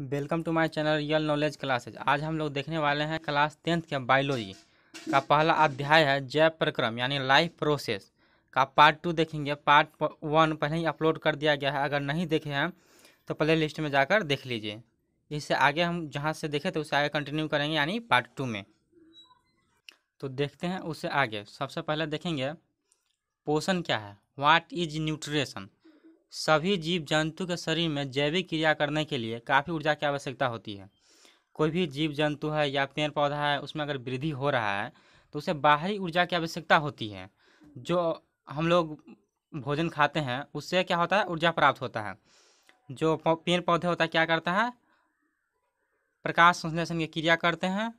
welcome to my channel real knowledge classes आज हम लोग देखने वाले हैं क्लास टेंथ के बायोलॉजी का पहला अध्याय है जैव प्रक्रम यानी लाइफ प्रोसेस का पार्ट टू देखेंगे पार्ट वन पहले ही अपलोड कर दिया गया है अगर नहीं देखे हैं तो प्ले लिस्ट में जाकर देख लीजिए इससे आगे हम जहाँ से देखे तो उसे आगे कंटिन्यू करेंगे यानी पार्ट टू में तो देखते हैं उसे आगे सबसे पहले देखेंगे पोषण क्या है वाट इज न्यूट्रिशन सभी जीव जंतु के शरीर में जैविक क्रिया करने के लिए काफ़ी ऊर्जा की आवश्यकता होती है कोई भी जीव जंतु है या पेड़ पौधा है उसमें अगर वृद्धि हो रहा है तो उसे बाहरी ऊर्जा की आवश्यकता होती है जो हम लोग भोजन खाते हैं उससे क्या होता है ऊर्जा प्राप्त होता है जो पेड़ पौधे होता है क्या करता है प्रकाश संश्लेषण की क्रिया करते हैं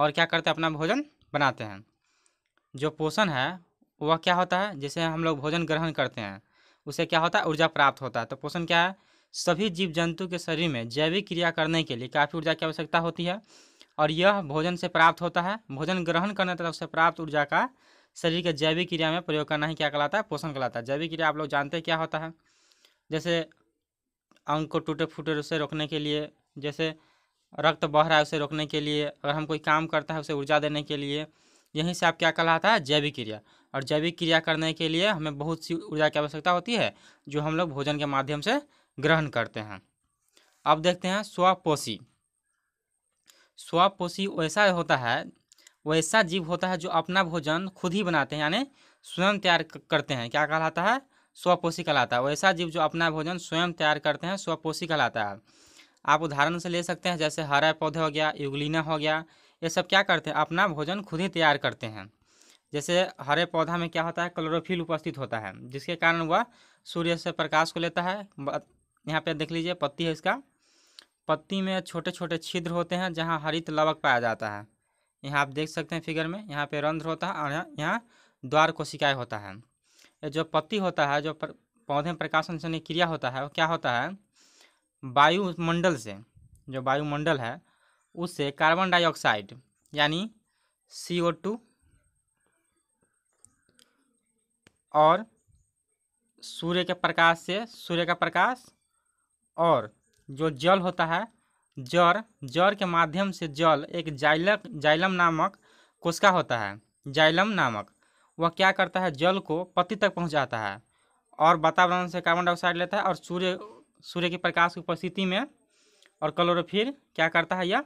और क्या करते हैं अपना भोजन बनाते हैं जो पोषण है वह क्या होता है जैसे हम लोग भोजन ग्रहण करते हैं उसे क्या होता है ऊर्जा प्राप्त होता है तो क्वेश्चन क्या है सभी जीव जंतु के शरीर में जैविक क्रिया करने के लिए काफ़ी ऊर्जा की आवश्यकता होती है और यह भोजन से प्राप्त होता है भोजन ग्रहण करने तथा से प्राप्त ऊर्जा का शरीर के जैविक क्रिया में प्रयोग करना ही क्या कहलाता है पोषण कहलाता है जैविक क्रिया आप लोग जानते हैं क्या होता है जैसे अंग को टूटे फूटे उसे रोकने के लिए जैसे रक्त बह रहा है उसे रोकने के लिए अगर हम कोई काम करता है उसे ऊर्जा देने के लिए यहीं से आप क्या कहलाता है जैविक क्रिया और जैविक क्रिया करने के लिए हमें बहुत सी ऊर्जा की आवश्यकता होती है जो हम लोग भोजन के माध्यम से ग्रहण करते हैं अब देखते हैं स्वपोषी स्वपोषी वैसा होता है वैसा जीव होता है जो अपना भोजन खुद ही बनाते हैं यानी स्वयं तैयार करते हैं क्या कहलाता है स्वपोषी कहलाता है वैसा जीव जो अपना भोजन स्वयं तैयार करते हैं स्वपोषी कहलाता है आप उदाहरण से ले सकते हैं जैसे हरा पौधे हो गया युगलिना हो गया ये सब क्या करते हैं अपना भोजन खुद ही तैयार करते हैं जैसे हरे पौधा में क्या होता है क्लोरोफिल उपस्थित होता है जिसके कारण वह सूर्य से प्रकाश को लेता है यहाँ पे देख लीजिए पत्ती है इसका पत्ती में छोटे छोटे छिद्र होते हैं जहाँ हरित लवक पाया जाता है यहाँ आप देख सकते हैं फिगर में यहाँ पे रंध्र होता है और यहाँ द्वार कोशिकाएं होता है जो पत्ती होता है जो पौधे प्रकाशन से क्रिया होता है वो क्या होता है वायुमंडल से जो वायुमंडल है उससे कार्बन डाइऑक्साइड यानी सी ओ टू और सूर्य के प्रकाश से सूर्य का प्रकाश और जो जल होता है जर जर के माध्यम से जल एक जाइलक जाइलम नामक कोशिका होता है जाइलम नामक वह क्या करता है जल को पति तक पहुंचाता है और वातावरण से कार्बन डाइऑक्साइड लेता है और सूर्य सूर्य के प्रकाश की उपस्थिति में और क्लोरोफिर क्या करता है यह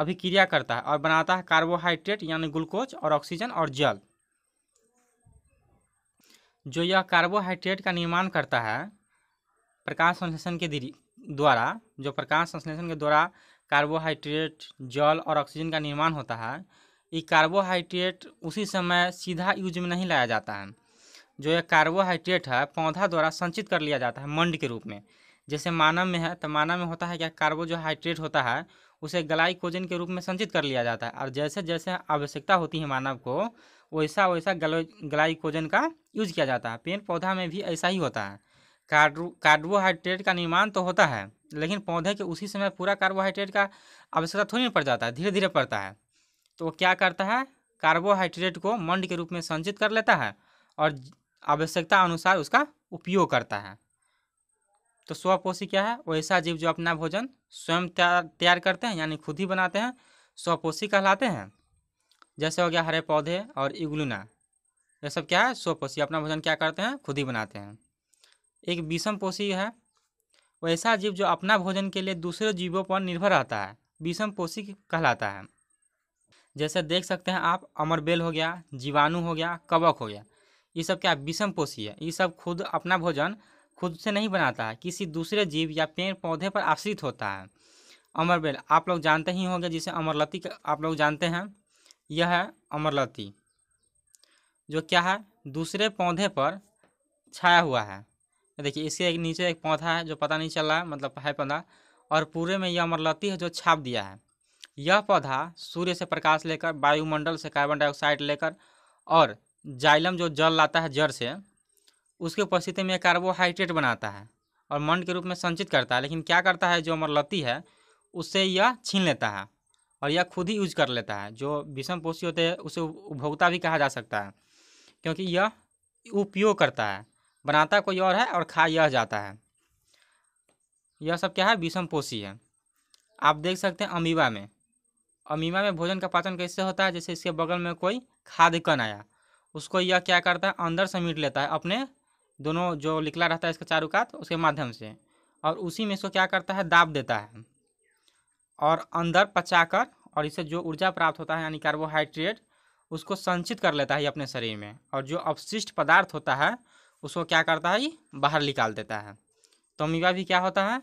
अभिक्रिया करता है और बनाता है कार्बोहाइड्रेट यानी ग्लूकोज और ऑक्सीजन और जल जो यह कार्बोहाइड्रेट का निर्माण करता है प्रकाश संश्लेषण के द्वारा जो प्रकाश संश्लेषण के द्वारा कार्बोहाइड्रेट जल और ऑक्सीजन का निर्माण होता है ये कार्बोहाइड्रेट उसी समय सीधा यूज में नहीं लाया जाता है जो यह कार्बोहाइड्रेट है पौधा द्वारा संचित कर लिया जाता है मंड के रूप में जैसे मानव में है तो मानव में होता है क्या कार्बोजोहाइड्रेट होता है उसे ग्लाइकोजन के रूप में संचित कर लिया जाता है और जैसे जैसे आवश्यकता होती है मानव को वैसा वैसा ग्लाइकोजन का यूज किया जाता है पेड़ पौधा में भी ऐसा ही होता है कार्बोहाइड्रेट का निर्माण तो होता है लेकिन पौधे के उसी समय पूरा कार्बोहाइड्रेट का आवश्यकता थोड़ी नहीं पड़ जाता है धीरे धीरे पड़ता है तो वो क्या करता है कार्बोहाइड्रेट को मंड के रूप में संचित कर लेता है और आवश्यकता अनुसार उसका उपयोग करता है तो स्वपोषी क्या है वो ऐसा जीव जो अपना भोजन स्वयं तैयार करते हैं यानी खुद ही बनाते हैं स्वपोषी कहलाते हैं जैसे हो गया हरे पौधे और इग्लूना यह सब क्या है स्वपोषी अपना भोजन क्या करते हैं खुद ही बनाते हैं एक विषम पोषी है वो ऐसा जीव जो अपना भोजन के लिए दूसरे जीवों पर निर्भर रहता है विषम पोषी कहलाता है जैसे देख सकते हैं आप अमरबेल हो गया जीवाणु हो गया कवक हो गया ये सब क्या विषम पोषी है ये सब खुद अपना भोजन खुद से नहीं बनाता है किसी दूसरे जीव या पेड़ पौधे पर आश्रित होता है अमरबेल आप लोग जानते ही होंगे जिसे अमरलती आप लोग जानते हैं यह है अमरलती जो क्या है दूसरे पौधे पर छाया हुआ है देखिए इसके एक नीचे एक पौधा है जो पता नहीं चल रहा है मतलब है पौधा और पूरे में यह अमरलती है जो छाप दिया है यह पौधा सूर्य से प्रकाश लेकर वायुमंडल से कार्बन डाइऑक्साइड लेकर और जाइलम जो जल लाता है जड़ से उसके उपस्थिति में कार्बोहाइड्रेट बनाता है और मंड के रूप में संचित करता है लेकिन क्या करता है जो अमरलती है उससे यह छीन लेता है और यह खुद ही यूज कर लेता है जो विषम पोषी होते हैं उसे उपभोक्ता भी कहा जा सकता है क्योंकि यह उपयोग करता है बनाता कोई और है और खा यह जाता है यह सब क्या है विषम पोषी है आप देख सकते हैं अमीबा में अमीबा में भोजन का पाचन कैसे होता है जैसे इसके बगल में कोई खाद्य कण आया उसको यह क्या करता है अंदर समेट लेता है अपने दोनों जो निकला रहता है इसका चारुकात उसके माध्यम से और उसी में इसको क्या करता है दाब देता है और अंदर पचाकर और इससे जो ऊर्जा प्राप्त होता है यानी कार्बोहाइड्रेट उसको संचित कर लेता है अपने शरीर में और जो अपशिष्ट पदार्थ होता है उसको क्या करता है बाहर निकाल देता है तो अमीबा भी क्या होता है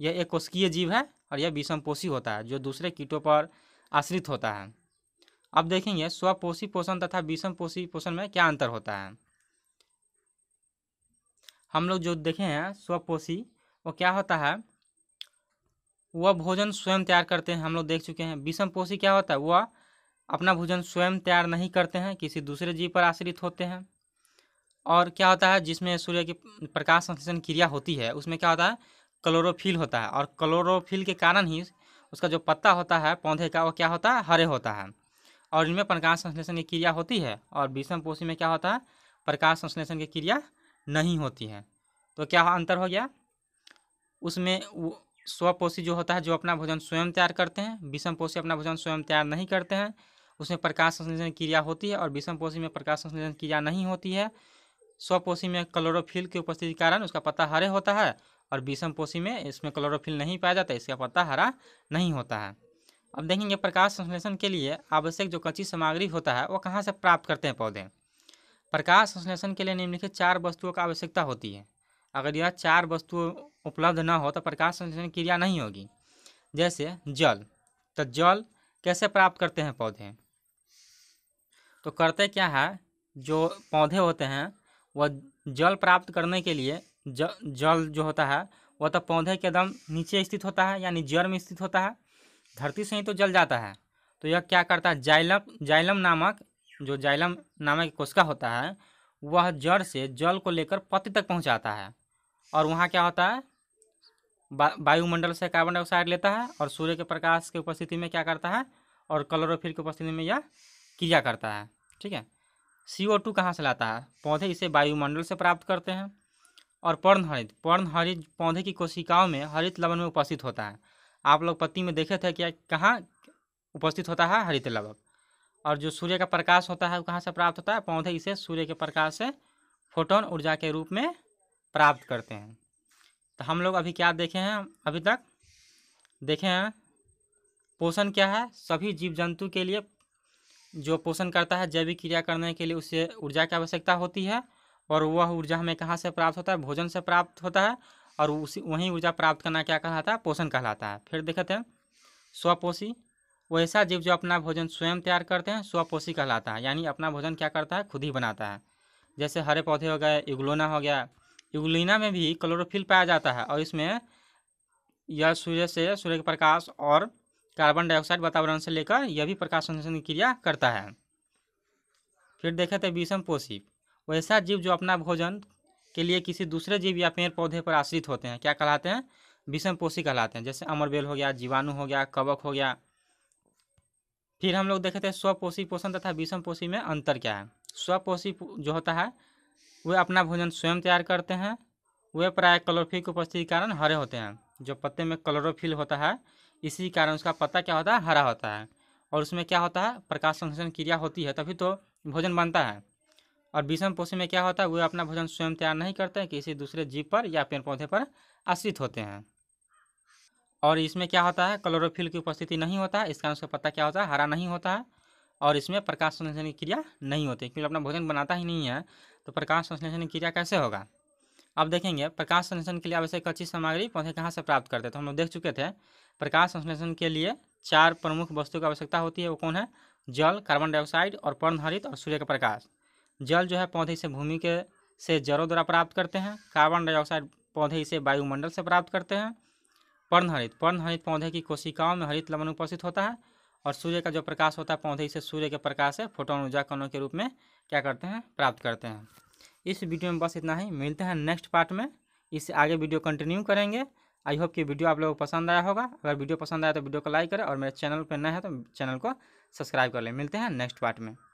यह एक कोशिकीय जीव है और यह विषमपोषी होता है जो दूसरे कीटों पर आश्रित होता है अब देखेंगे स्वपोषी पोषण तथा विषमपोषी पोषण में क्या अंतर होता है हम लोग जो देखे हैं स्वपोषी वो क्या होता है वह भोजन स्वयं तैयार करते हैं हम लोग देख चुके हैं विषम पोषी क्या होता है वह अपना भोजन स्वयं तैयार नहीं करते हैं किसी दूसरे जीव पर आश्रित होते हैं और क्या होता है जिसमें सूर्य की प्रकाश संश्लेषण क्रिया होती है उसमें क्या होता है क्लोरोफिल होता है और क्लोरोफिल के कारण ही उसका जो पत्ता होता है पौधे का वो क्या होता है हरे होता है और इनमें प्रकाश संश्लेषण की क्रिया होती है और विषम पोषी में क्या होता है प्रकाश संश्लेषण की क्रिया नहीं होती हैं तो क्या अंतर हो गया उसमें स्वपोषी जो होता है जो अपना भोजन स्वयं तैयार करते हैं विषम पोषी अपना भोजन स्वयं तैयार नहीं करते हैं उसमें प्रकाश संश्लेषण क्रिया होती है और विषम पोषी में प्रकाश संश्लेषण क्रिया नहीं होती है स्वपोषी में क्लोरोफिल की उपस्थिति के कारण उसका पत्ता हरे होता है और विषम पोषी में इसमें क्लोरोफिल नहीं पाया जाता इसका पत्ता हरा नहीं होता है अब देखेंगे प्रकाश संश्लेषण के लिए आवश्यक जो कच्ची सामग्री होता है वो कहाँ से प्राप्त करते हैं पौधे प्रकाश संश्लेषण के लिए निम्नलिखित चार वस्तुओं का आवश्यकता होती है अगर यह चार वस्तुओं उपलब्ध न हो तो प्रकाश संश्लेषण क्रिया नहीं होगी जैसे जल तो जल कैसे प्राप्त करते हैं पौधे तो करते क्या है जो पौधे होते हैं वह जल प्राप्त करने के लिए ज, जल जो होता है वह तो पौधे के एकदम नीचे स्थित होता है यानी जड़ में स्थित होता है धरती से ही तो जल जाता है तो यह क्या करता है जाइलम जाइलम नामक जो जाइलम नामक कोशिका होता है वह जड़ से जल को लेकर पत्ती तक पहुंचाता है और वहाँ क्या होता है वायुमंडल से कार्बन डाइऑक्साइड लेता है और सूर्य के प्रकाश की उपस्थिति में क्या करता है और क्लोरोफिल की उपस्थिति में यह क्रिया करता है ठीक है सी ओ टू कहाँ से लाता है पौधे इसे वायुमंडल से प्राप्त करते हैं और पर्णहरित पर्णहरित पौधे की कोशिकाओं में हरित लवण में उपस्थित होता है आप लोग पत्ती में देखे थे कि कहाँ उपस्थित होता है हरित लवक और जो सूर्य का प्रकाश होता है वो कहाँ से प्राप्त होता है पौधे इसे सूर्य के प्रकाश से फोटोन ऊर्जा के रूप में प्राप्त करते हैं तो हम लोग अभी क्या देखे हैं अभी तक देखे हैं पोषण क्या है सभी जीव जंतु के लिए जो पोषण करता है जैविक क्रिया करने के लिए उसे ऊर्जा की आवश्यकता होती है और वह ऊर्जा हमें कहाँ से प्राप्त होता है भोजन से प्राप्त होता है और उसी वही ऊर्जा प्राप्त करना क्या कहलाता है पोषण कहलाता है फिर देखते हैं स्वपोषी वैसा जीव जो अपना भोजन स्वयं तैयार करते हैं स्वपोषी कहलाता है यानी अपना भोजन क्या करता है खुद ही बनाता है जैसे हरे पौधे हो गए युगलोना हो गया युगलिना में भी क्लोरोफिल पाया जाता है और इसमें यह सूर्य से सूर्य के प्रकाश और कार्बन डाइऑक्साइड वातावरण से लेकर यह भी प्रकाश संश्लेषण की क्रिया करता है फिर देखे थे तो विषम पोषी वैसा जीव जो अपना भोजन के लिए किसी दूसरे जीव या पेड़ पौधे पर आश्रित होते हैं क्या कहलाते हैं विषम पोषी कहलाते हैं जैसे अमरबेल हो गया जीवाणु हो गया कवक हो गया फिर हम लोग देखे थे स्वपोषी पोषण तथा विषम पोषी में अंतर क्या है स्वपोषी जो होता है वे अपना भोजन स्वयं तैयार करते हैं वे प्राय क्लोरोफिल की उपस्थिति के कारण हरे होते हैं जो पत्ते में क्लोरोफिल होता है इसी कारण उसका पत्ता क्या होता है हरा होता है और उसमें क्या होता है प्रकाश संश्लेषण क्रिया होती है तभी तो भोजन बनता है और विषम पोषी में क्या होता है वे अपना भोजन स्वयं तैयार नहीं करते हैं किसी दूसरे जीव पर या पेड़ पौधे पर आश्रित होते हैं और इसमें क्या होता है क्लोरोफिल की उपस्थिति नहीं होता है इस कारण उसका पत्ता क्या होता है हरा नहीं होता है और इसमें प्रकाश संश्लेषण की क्रिया नहीं होती क्योंकि अपना भोजन बनाता ही नहीं है तो प्रकाश संश्लेषण की क्रिया कैसे होगा अब देखेंगे प्रकाश संश्लेषण के लिए आवश्यक अच्छी सामग्री पौधे कहाँ से प्राप्त करते तो हम लोग देख चुके थे प्रकाश संश्लेषण के लिए चार प्रमुख वस्तु की आवश्यकता होती है वो कौन है जल कार्बन डाइऑक्साइड और पर्णहरित और सूर्य का प्रकाश जल जो है पौधे से भूमि के से जड़ों द्वारा प्राप्त करते हैं कार्बन डाइऑक्साइड पौधे इसे वायुमंडल से प्राप्त करते हैं पर्णहरित पर्णहरित पौधे की कोशिकाओं में हरित लवण उपस्थित होता है और सूर्य का जो प्रकाश होता है पौधे से सूर्य के प्रकाश से फोटोन ऊर्जा कणों के रूप में क्या करते हैं प्राप्त करते हैं इस वीडियो में बस इतना ही मिलते हैं नेक्स्ट पार्ट में इससे आगे वीडियो कंटिन्यू करेंगे आई होप कि वीडियो आप लोगों को पसंद आया होगा अगर वीडियो पसंद आया तो वीडियो को लाइक करें और मेरे चैनल पर नए हैं तो चैनल को सब्सक्राइब कर लें मिलते हैं नेक्स्ट पार्ट में